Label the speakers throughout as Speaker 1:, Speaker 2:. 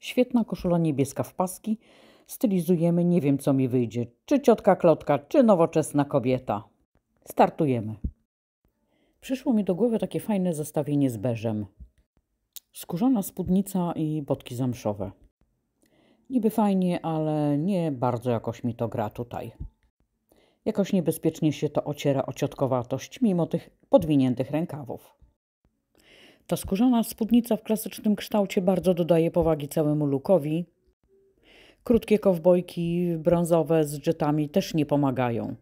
Speaker 1: Świetna koszula niebieska w paski. Stylizujemy, nie wiem co mi wyjdzie. Czy ciotka klotka, czy nowoczesna kobieta. Startujemy. Przyszło mi do głowy takie fajne zestawienie z beżem. Skórzana spódnica i botki zamszowe. Niby fajnie, ale nie bardzo jakoś mi to gra tutaj. Jakoś niebezpiecznie się to ociera o ciotkowatość, mimo tych podwiniętych rękawów. Ta skórzana spódnica w klasycznym kształcie bardzo dodaje powagi całemu lukowi. Krótkie kowbojki brązowe z dżetami też nie pomagają.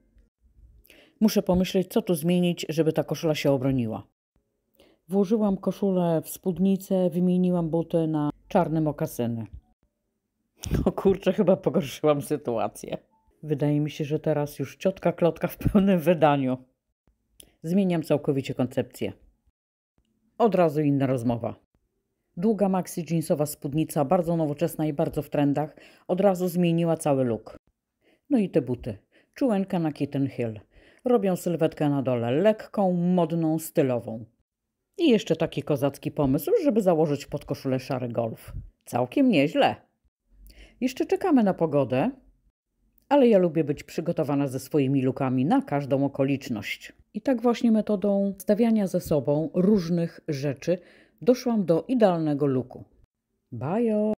Speaker 1: Muszę pomyśleć, co tu zmienić, żeby ta koszula się obroniła. Włożyłam koszulę w spódnicę, wymieniłam buty na czarne mokasyny. O no kurczę, chyba pogorszyłam sytuację. Wydaje mi się, że teraz już ciotka klotka w pełnym wydaniu. Zmieniam całkowicie koncepcję. Od razu inna rozmowa. Długa maxi jeansowa spódnica, bardzo nowoczesna i bardzo w trendach, od razu zmieniła cały look. No i te buty. Czułenka na Kitten Hill. Robią sylwetkę na dole, lekką, modną, stylową. I jeszcze taki kozacki pomysł, żeby założyć pod koszulę szary golf. Całkiem nieźle. Jeszcze czekamy na pogodę, ale ja lubię być przygotowana ze swoimi lukami na każdą okoliczność. I tak właśnie metodą stawiania ze sobą różnych rzeczy doszłam do idealnego luku. Bajo!